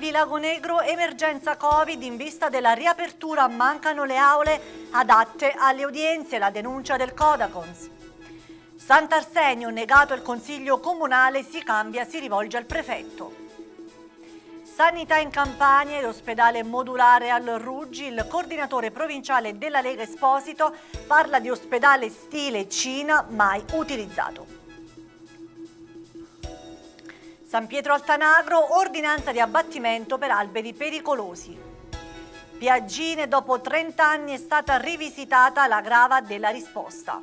di Lago Negro emergenza Covid in vista della riapertura mancano le aule adatte alle udienze, la denuncia del Codacons. Sant'Arsenio negato il consiglio comunale si cambia, si rivolge al prefetto. Sanità in Campania e l'ospedale modulare al Ruggi, il coordinatore provinciale della Lega Esposito parla di ospedale stile Cina mai utilizzato. San Pietro Altanagro, ordinanza di abbattimento per alberi pericolosi. Piaggine, dopo 30 anni è stata rivisitata la grava della risposta.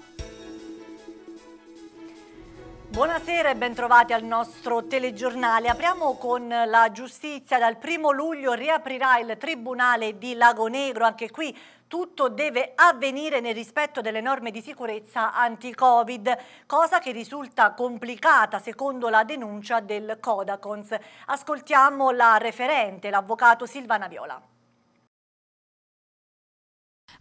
Buonasera e bentrovati al nostro telegiornale. Apriamo con la giustizia. Dal primo luglio riaprirà il Tribunale di Lago Negro. Anche qui tutto deve avvenire nel rispetto delle norme di sicurezza anti-Covid, cosa che risulta complicata secondo la denuncia del Codacons. Ascoltiamo la referente, l'avvocato Silvana Viola.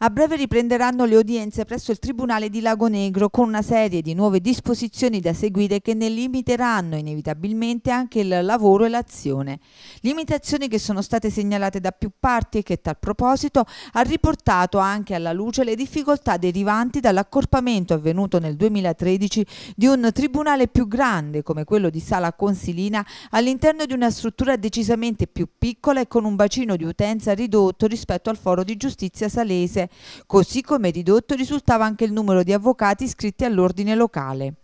A breve riprenderanno le udienze presso il Tribunale di Lago Negro con una serie di nuove disposizioni da seguire che ne limiteranno inevitabilmente anche il lavoro e l'azione. Limitazioni che sono state segnalate da più parti e che tal proposito ha riportato anche alla luce le difficoltà derivanti dall'accorpamento avvenuto nel 2013 di un tribunale più grande come quello di Sala Consilina all'interno di una struttura decisamente più piccola e con un bacino di utenza ridotto rispetto al foro di giustizia salese così come ridotto risultava anche il numero di avvocati iscritti all'ordine locale.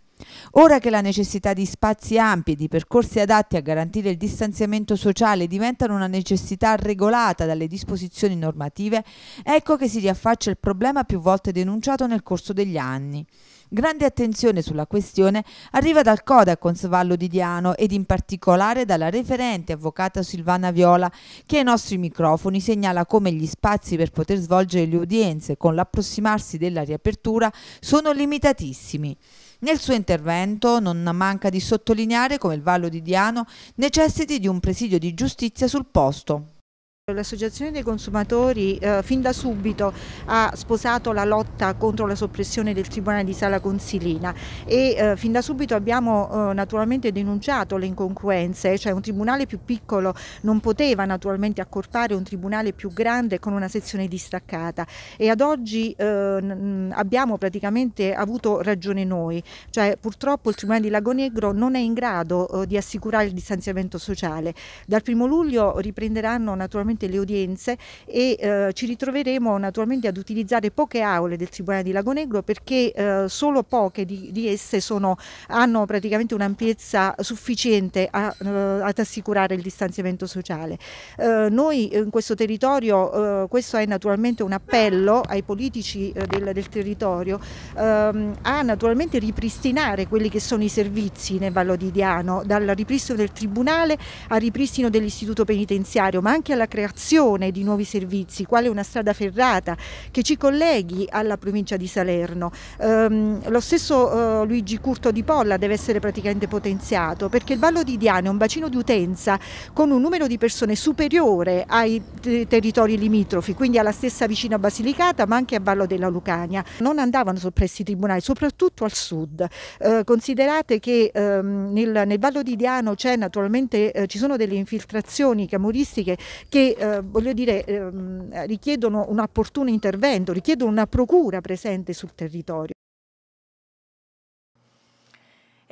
Ora che la necessità di spazi ampi e di percorsi adatti a garantire il distanziamento sociale diventano una necessità regolata dalle disposizioni normative, ecco che si riaffaccia il problema più volte denunciato nel corso degli anni. Grande attenzione sulla questione arriva dal Codacons Vallo di Diano ed in particolare dalla referente avvocata Silvana Viola che ai nostri microfoni segnala come gli spazi per poter svolgere le udienze con l'approssimarsi della riapertura sono limitatissimi. Nel suo intervento non manca di sottolineare come il Vallo di Diano necessiti di un presidio di giustizia sul posto, L'associazione dei consumatori eh, fin da subito ha sposato la lotta contro la soppressione del Tribunale di Sala Consilina e eh, fin da subito abbiamo eh, naturalmente denunciato le incongruenze, cioè un tribunale più piccolo non poteva naturalmente accorpare un tribunale più grande con una sezione distaccata e ad oggi eh, abbiamo praticamente avuto ragione noi, cioè purtroppo il Tribunale di Lago Negro non è in grado eh, di assicurare il distanziamento sociale. Dal primo luglio riprenderanno naturalmente naturalmente le udienze e eh, ci ritroveremo naturalmente ad utilizzare poche aule del Tribunale di Lago Negro perché eh, solo poche di, di esse sono, hanno praticamente un'ampiezza sufficiente a, eh, ad assicurare il distanziamento sociale. Eh, noi in questo territorio, eh, questo è naturalmente un appello ai politici eh, del, del, territorio ehm, a naturalmente ripristinare quelli che sono i servizi nel Vallo di Diano, dal ripristino del Tribunale al ripristino dell'istituto penitenziario, ma anche alla creazione creazione di nuovi servizi, quale una strada ferrata che ci colleghi alla provincia di Salerno. Ehm, lo stesso eh, Luigi Curto di Polla deve essere praticamente potenziato perché il Vallo di Diano è un bacino di utenza con un numero di persone superiore ai territori limitrofi, quindi alla stessa vicina Basilicata ma anche a Vallo della Lucania. Non andavano soppressi i tribunali, soprattutto al sud. Eh, considerate che ehm, nel, nel, Vallo di Diano c'è naturalmente, eh, ci sono delle infiltrazioni camoristiche che eh, voglio dire, ehm, richiedono un opportuno intervento, richiedono una procura presente sul territorio.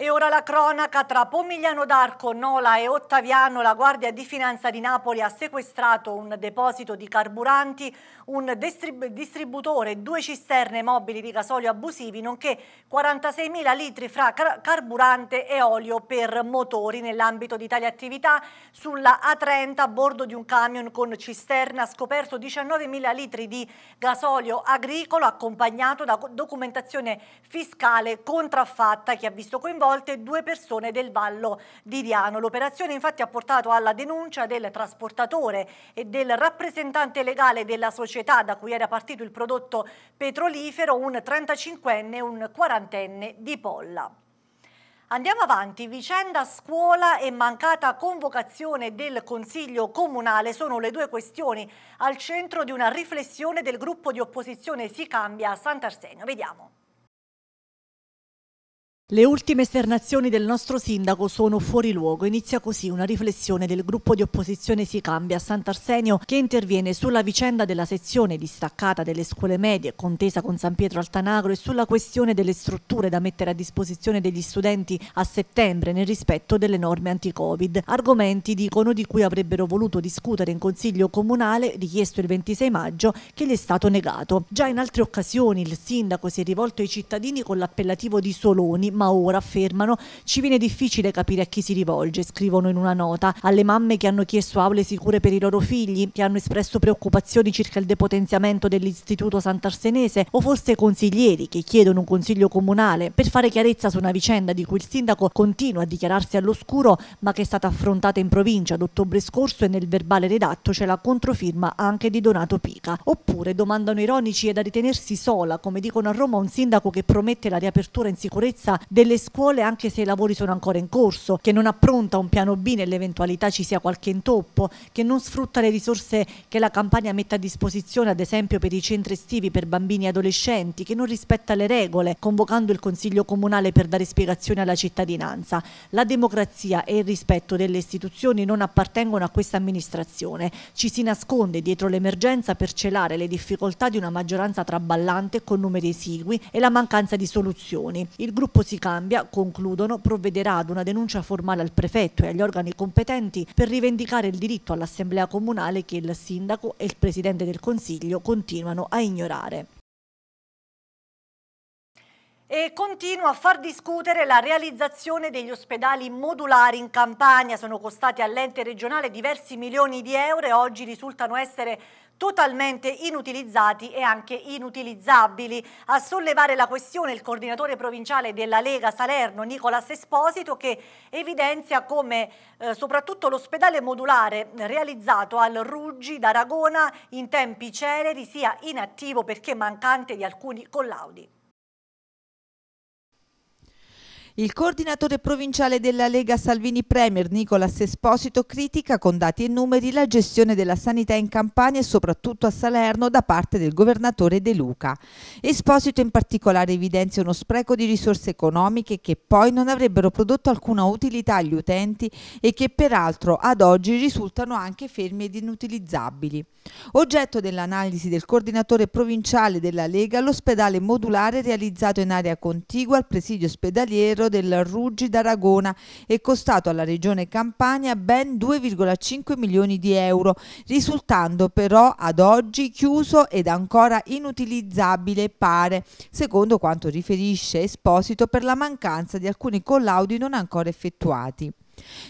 E ora la cronaca tra Pomigliano d'Arco, Nola e Ottaviano, la Guardia di Finanza di Napoli ha sequestrato un deposito di carburanti, un distrib distributore, due cisterne mobili di gasolio abusivi, nonché 46.000 litri fra car carburante e olio per motori nell'ambito di tali attività sulla A30 a bordo di un camion con cisterna scoperto 19.000 litri di gasolio agricolo accompagnato da documentazione fiscale contraffatta che ha visto coinvolto coinvolte due persone del Vallo di Diano. L'operazione infatti ha portato alla denuncia del trasportatore e del rappresentante legale della società da cui era partito il prodotto petrolifero, un 35enne e un 40enne di Polla. Andiamo avanti, vicenda scuola e mancata convocazione del Consiglio Comunale sono le due questioni al centro di una riflessione del gruppo di opposizione Si Cambia a Sant'Arsenio. Vediamo. Le ultime esternazioni del nostro sindaco sono fuori luogo. Inizia così una riflessione del gruppo di opposizione Si Cambia a Sant'Arsenio che interviene sulla vicenda della sezione distaccata delle scuole medie contesa con San Pietro Altanagro e sulla questione delle strutture da mettere a disposizione degli studenti a settembre nel rispetto delle norme anti-Covid. Argomenti, dicono, di cui avrebbero voluto discutere in Consiglio Comunale richiesto il 26 maggio che gli è stato negato. Già in altre occasioni il sindaco si è rivolto ai cittadini con l'appellativo di Soloni mamma ora, affermano, ci viene difficile capire a chi si rivolge, scrivono in una nota, alle mamme che hanno chiesto aule sicure per i loro figli, che hanno espresso preoccupazioni circa il depotenziamento dell'Istituto Sant'Arsenese o forse consiglieri che chiedono un consiglio comunale per fare chiarezza su una vicenda di cui il sindaco continua a dichiararsi all'oscuro ma che è stata affrontata in provincia ad ottobre scorso e nel verbale redatto c'è la controfirma anche di Donato Pica. Oppure domandano ironici e da ritenersi sola, come dicono a Roma un sindaco che promette la riapertura in sicurezza delle scuole anche se i lavori sono ancora in corso, che non appronta un piano B nell'eventualità ci sia qualche intoppo, che non sfrutta le risorse che la campagna mette a disposizione ad esempio per i centri estivi per bambini e adolescenti, che non rispetta le regole, convocando il Consiglio Comunale per dare spiegazioni alla cittadinanza. La democrazia e il rispetto delle istituzioni non appartengono a questa amministrazione. Ci si nasconde dietro l'emergenza per celare le difficoltà di una maggioranza traballante con numeri esigui e la mancanza di soluzioni. Il gruppo si si cambia, concludono, provvederà ad una denuncia formale al prefetto e agli organi competenti per rivendicare il diritto all'assemblea comunale che il sindaco e il presidente del consiglio continuano a ignorare e continua a far discutere la realizzazione degli ospedali modulari in Campania. Sono costati all'ente regionale diversi milioni di euro e oggi risultano essere totalmente inutilizzati e anche inutilizzabili. A sollevare la questione il coordinatore provinciale della Lega Salerno, Nicolas Esposito, che evidenzia come eh, soprattutto l'ospedale modulare realizzato al Ruggi d'Aragona in tempi celeri sia inattivo perché mancante di alcuni collaudi. Il coordinatore provinciale della Lega Salvini Premier Nicolas Esposito critica con dati e numeri la gestione della sanità in Campania e soprattutto a Salerno da parte del governatore De Luca. Esposito in particolare evidenzia uno spreco di risorse economiche che poi non avrebbero prodotto alcuna utilità agli utenti e che peraltro ad oggi risultano anche fermi ed inutilizzabili. Oggetto dell'analisi del coordinatore provinciale della Lega l'ospedale modulare realizzato in area contigua al presidio ospedaliero del Ruggi d'Aragona e costato alla Regione Campania ben 2,5 milioni di euro, risultando però ad oggi chiuso ed ancora inutilizzabile pare, secondo quanto riferisce Esposito per la mancanza di alcuni collaudi non ancora effettuati.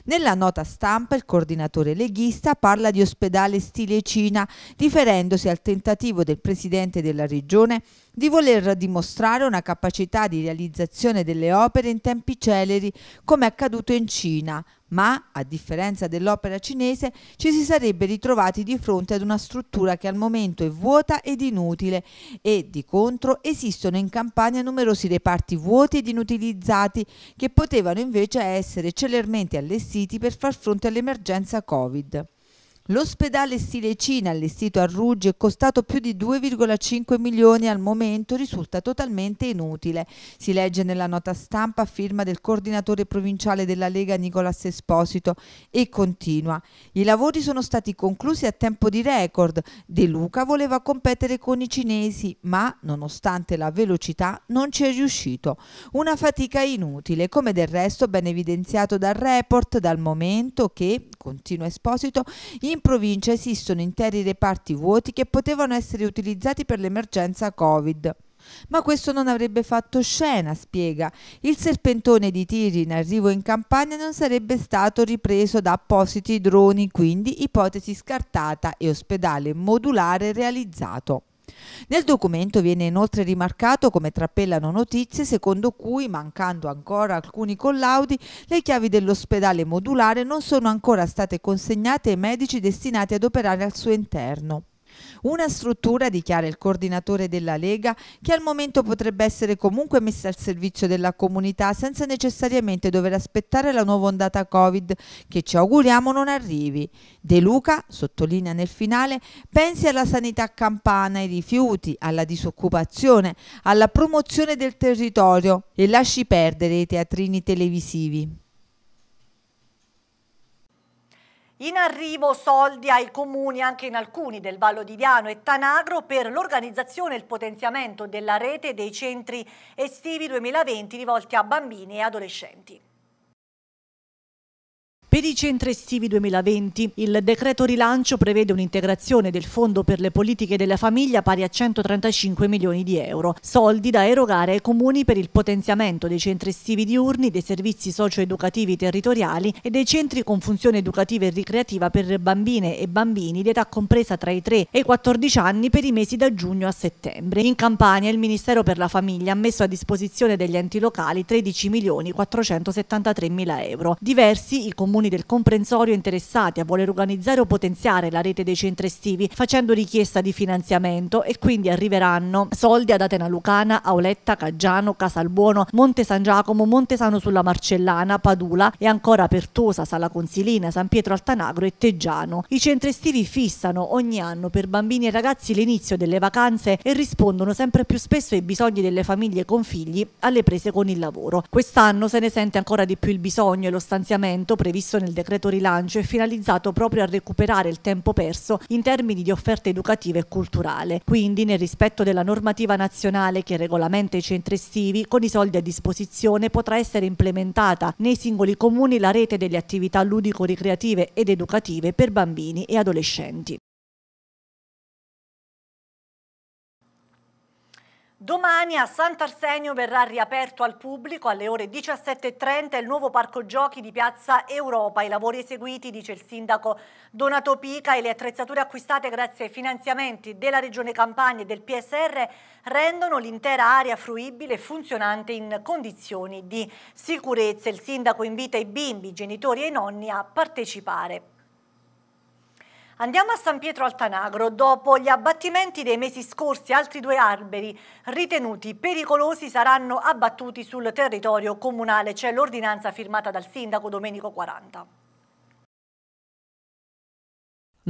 Nella nota stampa il coordinatore leghista parla di ospedale stile Cina, riferendosi al tentativo del presidente della regione di voler dimostrare una capacità di realizzazione delle opere in tempi celeri come è accaduto in Cina, ma, a differenza dell'opera cinese, ci si sarebbe ritrovati di fronte ad una struttura che al momento è vuota ed inutile e, di contro, esistono in Campania numerosi reparti vuoti ed inutilizzati che potevano invece essere celermente allestiti per far fronte all'emergenza Covid. L'ospedale Stile Cina, allestito a Ruggi e costato più di 2,5 milioni al momento, risulta totalmente inutile. Si legge nella nota stampa a firma del coordinatore provinciale della Lega Nicolas Esposito e continua. I lavori sono stati conclusi a tempo di record. De Luca voleva competere con i cinesi, ma nonostante la velocità non ci è riuscito. Una fatica inutile, come del resto ben evidenziato dal report dal momento che, continua Esposito, in provincia esistono interi reparti vuoti che potevano essere utilizzati per l'emergenza Covid. Ma questo non avrebbe fatto scena, spiega. Il serpentone di tiri in arrivo in campagna non sarebbe stato ripreso da appositi droni, quindi ipotesi scartata e ospedale modulare realizzato. Nel documento viene inoltre rimarcato come trappellano notizie secondo cui, mancando ancora alcuni collaudi, le chiavi dell'ospedale modulare non sono ancora state consegnate ai medici destinati ad operare al suo interno. Una struttura, dichiara il coordinatore della Lega, che al momento potrebbe essere comunque messa al servizio della comunità senza necessariamente dover aspettare la nuova ondata Covid che ci auguriamo non arrivi. De Luca, sottolinea nel finale, pensi alla sanità campana, ai rifiuti, alla disoccupazione, alla promozione del territorio e lasci perdere i teatrini televisivi. In arrivo soldi ai comuni anche in alcuni del Vallo di Viano e Tanagro per l'organizzazione e il potenziamento della rete dei centri estivi 2020 rivolti a bambini e adolescenti. Per i centri estivi 2020 il decreto rilancio prevede un'integrazione del Fondo per le politiche della famiglia pari a 135 milioni di euro, soldi da erogare ai comuni per il potenziamento dei centri estivi diurni, dei servizi socio-educativi territoriali e dei centri con funzione educativa e ricreativa per bambine e bambini di età compresa tra i 3 e i 14 anni per i mesi da giugno a settembre. In Campania il Ministero per la Famiglia ha messo a disposizione degli enti locali 13 milioni 473 mila euro. Diversi i comuni comuni del comprensorio interessati a voler organizzare o potenziare la rete dei centri estivi facendo richiesta di finanziamento e quindi arriveranno soldi ad Atena Lucana, Auletta, Caggiano, Casalbuono, Monte San Giacomo, Montesano sulla Marcellana, Padula e ancora Pertosa, Sala Consilina, San Pietro Altanagro e Teggiano. I centri estivi fissano ogni anno per bambini e ragazzi l'inizio delle vacanze e rispondono sempre più spesso ai bisogni delle famiglie con figli alle prese con il lavoro. Quest'anno se ne sente ancora di più il bisogno e lo stanziamento previsto disposizione il decreto rilancio è finalizzato proprio a recuperare il tempo perso in termini di offerta educativa e culturale. Quindi, nel rispetto della normativa nazionale che regolamenta i centri estivi, con i soldi a disposizione potrà essere implementata nei singoli comuni la rete delle attività ludico-ricreative ed educative per bambini e adolescenti. Domani a Sant'Arsenio verrà riaperto al pubblico alle ore 17.30 il nuovo parco giochi di Piazza Europa. I lavori eseguiti, dice il sindaco Donato Pica, e le attrezzature acquistate grazie ai finanziamenti della Regione Campania e del PSR rendono l'intera area fruibile e funzionante in condizioni di sicurezza. Il sindaco invita i bimbi, i genitori e i nonni a partecipare. Andiamo a San Pietro Altanagro. Dopo gli abbattimenti dei mesi scorsi, altri due alberi ritenuti pericolosi saranno abbattuti sul territorio comunale. C'è l'ordinanza firmata dal sindaco Domenico 40.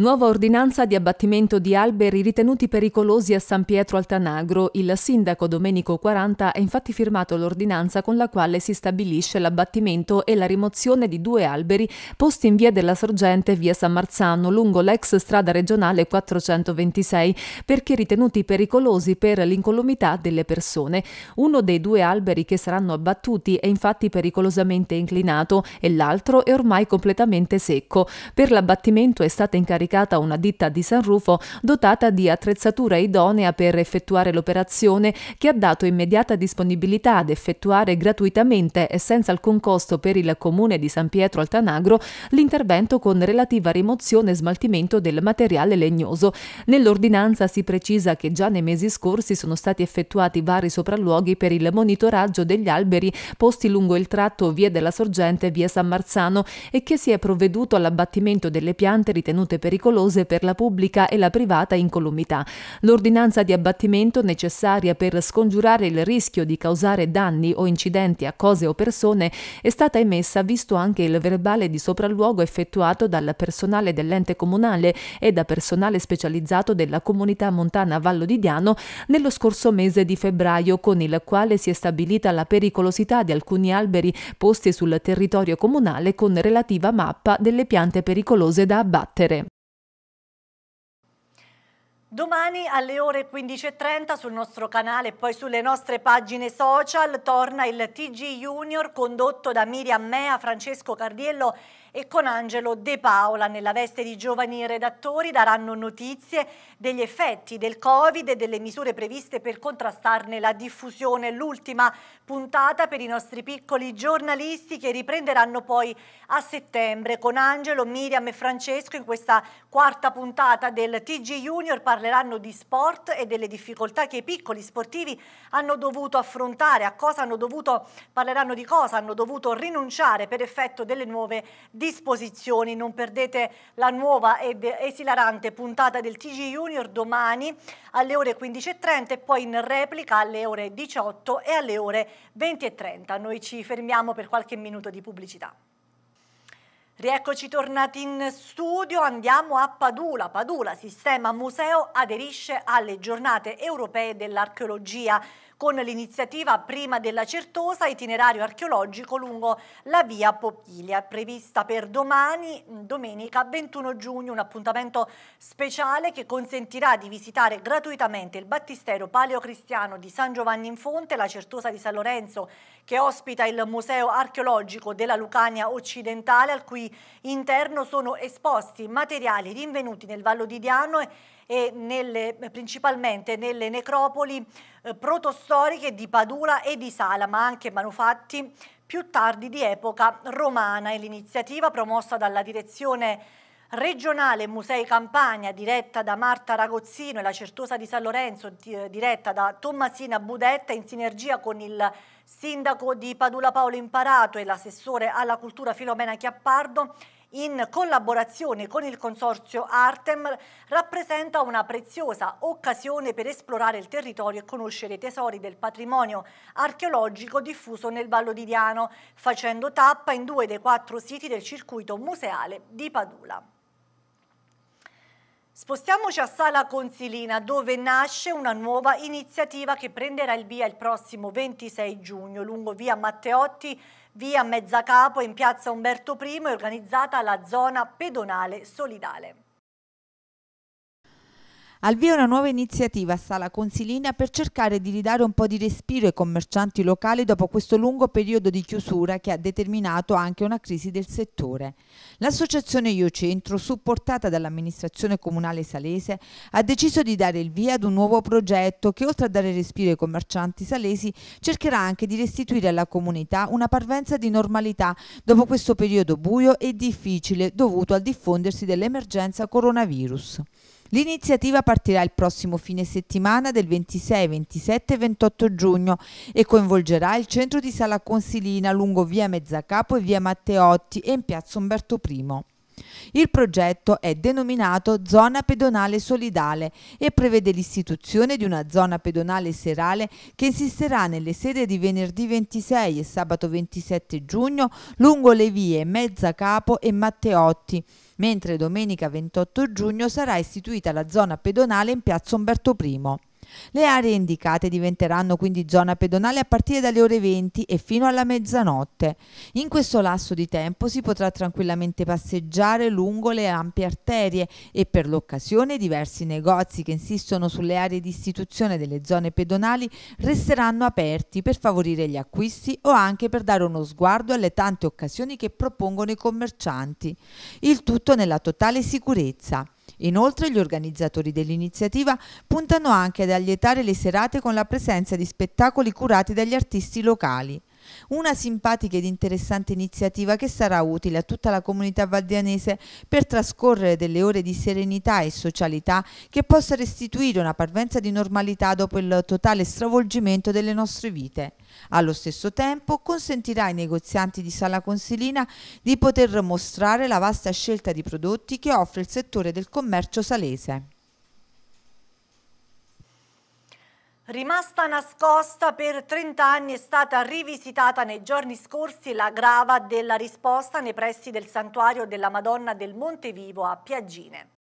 Nuova ordinanza di abbattimento di alberi ritenuti pericolosi a San Pietro Altanagro. Il sindaco Domenico 40 ha infatti firmato l'ordinanza con la quale si stabilisce l'abbattimento e la rimozione di due alberi posti in via della Sorgente via San Marzano lungo l'ex strada regionale 426 perché ritenuti pericolosi per l'incolumità delle persone. Uno dei due alberi che saranno abbattuti è infatti pericolosamente inclinato e l'altro è ormai completamente secco. Per l'abbattimento è stata incaricata scaricata una ditta di San Rufo dotata di attrezzatura idonea per effettuare l'operazione che ha dato immediata disponibilità ad effettuare gratuitamente e senza alcun costo per il comune di San Pietro Altanagro l'intervento con relativa rimozione e smaltimento del materiale legnoso. Nell'ordinanza si precisa che già nei mesi scorsi sono stati effettuati vari sopralluoghi per il monitoraggio degli alberi posti lungo il tratto via della Sorgente via San Marzano e che si è provveduto all'abbattimento delle piante ritenute per pericolose per la pubblica e la privata incolumità. L'ordinanza di abbattimento necessaria per scongiurare il rischio di causare danni o incidenti a cose o persone è stata emessa visto anche il verbale di sopralluogo effettuato dal personale dell'ente comunale e da personale specializzato della comunità montana Vallo di Diano nello scorso mese di febbraio con il quale si è stabilita la pericolosità di alcuni alberi posti sul territorio comunale con relativa mappa delle piante pericolose da abbattere. Domani alle ore 15.30 sul nostro canale e poi sulle nostre pagine social torna il TG Junior condotto da Miriam Mea, Francesco Cardiello e con Angelo De Paola nella veste di giovani redattori daranno notizie degli effetti del Covid e delle misure previste per contrastarne la diffusione. L'ultima puntata per i nostri piccoli giornalisti che riprenderanno poi a settembre con Angelo, Miriam e Francesco in questa quarta puntata del TG Junior parleranno di sport e delle difficoltà che i piccoli sportivi hanno dovuto affrontare, a cosa hanno dovuto, parleranno di cosa hanno dovuto rinunciare per effetto delle nuove disposizioni. Non perdete la nuova ed esilarante puntata del TG Junior domani alle ore 15.30 e poi in replica alle ore 18 e alle ore 20.30. Noi ci fermiamo per qualche minuto di pubblicità. Rieccoci tornati in studio, andiamo a Padula. Padula, sistema museo, aderisce alle giornate europee dell'archeologia con l'iniziativa Prima della Certosa itinerario archeologico lungo la via Popilia, prevista per domani, domenica 21 giugno, un appuntamento speciale che consentirà di visitare gratuitamente il battistero paleocristiano di San Giovanni in Fonte, la Certosa di San Lorenzo che ospita il Museo archeologico della Lucania occidentale al cui interno sono esposti materiali rinvenuti nel Vallo di Diano e e nelle, principalmente nelle necropoli eh, protostoriche di Padula e di Sala, ma anche manufatti più tardi di epoca romana. E l'iniziativa promossa dalla direzione regionale Musei Campania diretta da Marta Ragozzino e la Certosa di San Lorenzo eh, diretta da Tommasina Budetta in sinergia con il sindaco di Padula Paolo Imparato e l'assessore alla cultura Filomena Chiappardo in collaborazione con il consorzio Artem rappresenta una preziosa occasione per esplorare il territorio e conoscere i tesori del patrimonio archeologico diffuso nel Vallo di Diano, facendo tappa in due dei quattro siti del circuito museale di Padula. Spostiamoci a Sala Consilina dove nasce una nuova iniziativa che prenderà il via il prossimo 26 giugno lungo via Matteotti Via Mezzacapo in piazza Umberto I è organizzata la zona pedonale solidale. Al via una nuova iniziativa a Sala Consilina per cercare di ridare un po' di respiro ai commercianti locali dopo questo lungo periodo di chiusura che ha determinato anche una crisi del settore. L'associazione Io Centro, supportata dall'amministrazione comunale salese, ha deciso di dare il via ad un nuovo progetto che oltre a dare respiro ai commercianti salesi cercherà anche di restituire alla comunità una parvenza di normalità dopo questo periodo buio e difficile dovuto al diffondersi dell'emergenza coronavirus. L'iniziativa partirà il prossimo fine settimana del 26, 27 e 28 giugno e coinvolgerà il centro di Sala Consilina lungo via Mezzacapo e via Matteotti e in piazza Umberto I. Il progetto è denominato Zona pedonale solidale e prevede l'istituzione di una zona pedonale serale che insisterà nelle sere di venerdì 26 e sabato 27 giugno lungo le vie Mezza Capo e Matteotti mentre domenica 28 giugno sarà istituita la zona pedonale in piazza Umberto I. Le aree indicate diventeranno quindi zona pedonale a partire dalle ore 20 e fino alla mezzanotte. In questo lasso di tempo si potrà tranquillamente passeggiare lungo le ampie arterie e per l'occasione diversi negozi che insistono sulle aree di istituzione delle zone pedonali resteranno aperti per favorire gli acquisti o anche per dare uno sguardo alle tante occasioni che propongono i commercianti. Il tutto nella totale sicurezza. Inoltre gli organizzatori dell'iniziativa puntano anche ad allietare le serate con la presenza di spettacoli curati dagli artisti locali. Una simpatica ed interessante iniziativa che sarà utile a tutta la comunità valdianese per trascorrere delle ore di serenità e socialità che possa restituire una parvenza di normalità dopo il totale stravolgimento delle nostre vite. Allo stesso tempo consentirà ai negozianti di Sala Consilina di poter mostrare la vasta scelta di prodotti che offre il settore del commercio salese. Rimasta nascosta per 30 anni è stata rivisitata nei giorni scorsi la grava della risposta nei pressi del santuario della Madonna del Montevivo a Piaggine.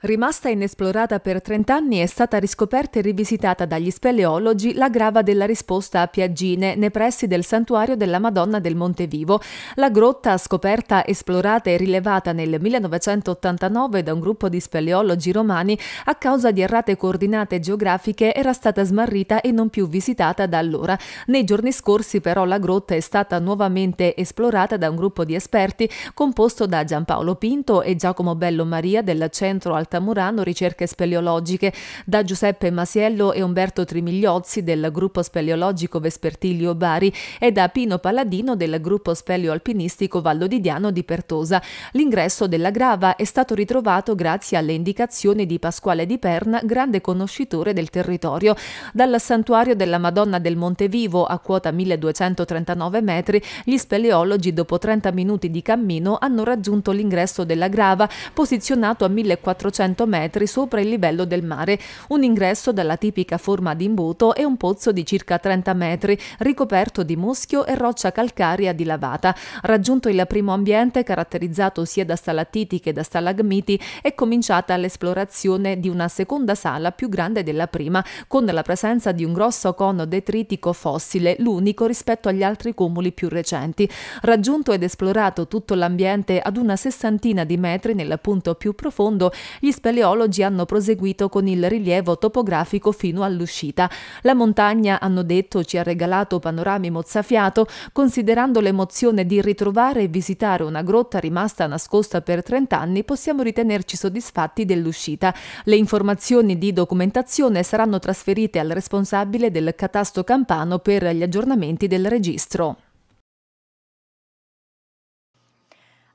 Rimasta inesplorata per 30 anni è stata riscoperta e rivisitata dagli speleologi la grava della risposta a Piaggine nei pressi del santuario della Madonna del Montevivo. La grotta, scoperta, esplorata e rilevata nel 1989 da un gruppo di speleologi romani, a causa di errate coordinate geografiche era stata smarrita e non più visitata da allora. Nei giorni scorsi però la grotta è stata nuovamente esplorata da un gruppo di esperti composto da Giampaolo Pinto e Giacomo Bello Maria del Centro Alto Marta Murano ricerche speleologiche da Giuseppe Masiello e Umberto Trimigliozzi del gruppo speleologico Vespertilio Bari e da Pino Palladino del gruppo speleoalpinistico Vallodidiano di Pertosa. L'ingresso della grava è stato ritrovato grazie alle indicazioni di Pasquale di Perna, grande conoscitore del territorio. Dal santuario della Madonna del Montevivo a quota 1239 metri, gli speleologi dopo 30 minuti di cammino hanno raggiunto l'ingresso della grava posizionato a 1400 100 metri sopra il livello del mare, un ingresso dalla tipica forma di imbuto e un pozzo di circa 30 metri, ricoperto di muschio e roccia calcarea dilavata. Raggiunto il primo ambiente, caratterizzato sia da stalattiti che da stalagmiti, è cominciata l'esplorazione di una seconda sala più grande della prima, con la presenza di un grosso cono detritico fossile, l'unico rispetto agli altri cumuli più recenti. Raggiunto ed esplorato tutto l'ambiente ad una sessantina di metri nel punto più profondo, gli gli speleologi hanno proseguito con il rilievo topografico fino all'uscita. La montagna, hanno detto, ci ha regalato panorami mozzafiato, considerando l'emozione di ritrovare e visitare una grotta rimasta nascosta per 30 anni, possiamo ritenerci soddisfatti dell'uscita. Le informazioni di documentazione saranno trasferite al responsabile del catasto campano per gli aggiornamenti del registro.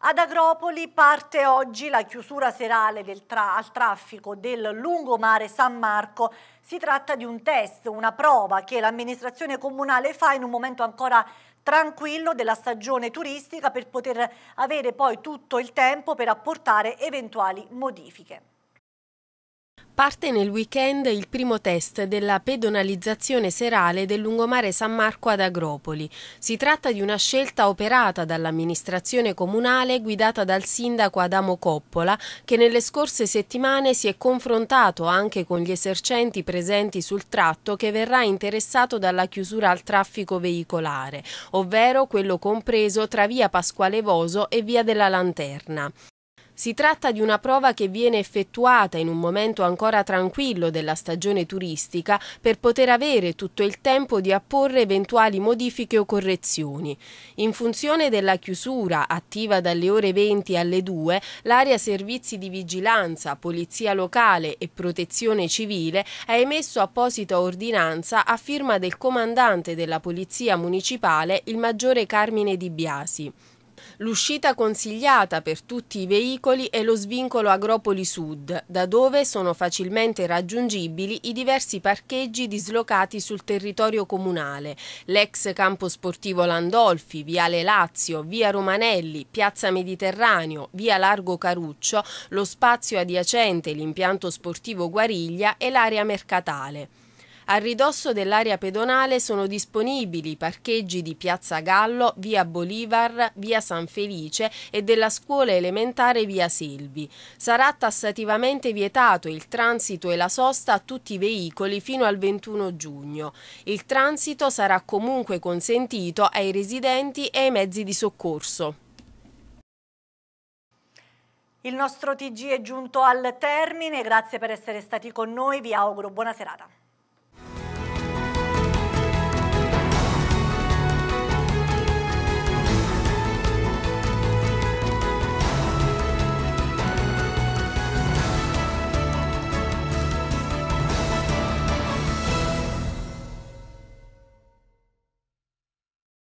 Ad Agropoli parte oggi la chiusura serale tra al traffico del lungomare San Marco. Si tratta di un test, una prova che l'amministrazione comunale fa in un momento ancora tranquillo della stagione turistica per poter avere poi tutto il tempo per apportare eventuali modifiche. Parte nel weekend il primo test della pedonalizzazione serale del lungomare San Marco ad Agropoli. Si tratta di una scelta operata dall'amministrazione comunale guidata dal sindaco Adamo Coppola che nelle scorse settimane si è confrontato anche con gli esercenti presenti sul tratto che verrà interessato dalla chiusura al traffico veicolare, ovvero quello compreso tra via Pasquale Voso e via della Lanterna. Si tratta di una prova che viene effettuata in un momento ancora tranquillo della stagione turistica per poter avere tutto il tempo di apporre eventuali modifiche o correzioni. In funzione della chiusura, attiva dalle ore 20 alle 2, l'area servizi di vigilanza, polizia locale e protezione civile ha emesso apposita ordinanza a firma del comandante della polizia municipale, il maggiore Carmine Di Biasi. L'uscita consigliata per tutti i veicoli è lo svincolo Agropoli Sud, da dove sono facilmente raggiungibili i diversi parcheggi dislocati sul territorio comunale, l'ex campo sportivo Landolfi, Viale Lazio, Via Romanelli, Piazza Mediterraneo, Via Largo Caruccio, lo spazio adiacente l'impianto sportivo Guariglia e l'area mercatale. A ridosso dell'area pedonale sono disponibili i parcheggi di Piazza Gallo, via Bolivar, via San Felice e della scuola elementare via Silvi. Sarà tassativamente vietato il transito e la sosta a tutti i veicoli fino al 21 giugno. Il transito sarà comunque consentito ai residenti e ai mezzi di soccorso. Il nostro TG è giunto al termine, grazie per essere stati con noi, vi auguro buona serata.